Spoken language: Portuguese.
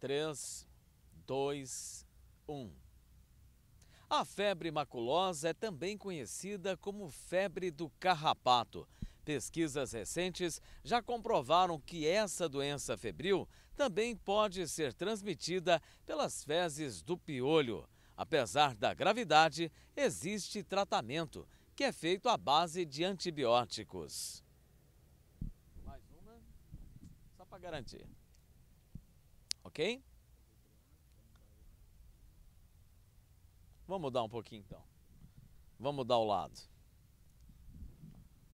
3, 2, 1. A febre maculosa é também conhecida como febre do carrapato. Pesquisas recentes já comprovaram que essa doença febril também pode ser transmitida pelas fezes do piolho. Apesar da gravidade, existe tratamento, que é feito à base de antibióticos. Mais uma, só para garantir. Ok? Vamos mudar um pouquinho então. Vamos mudar o lado.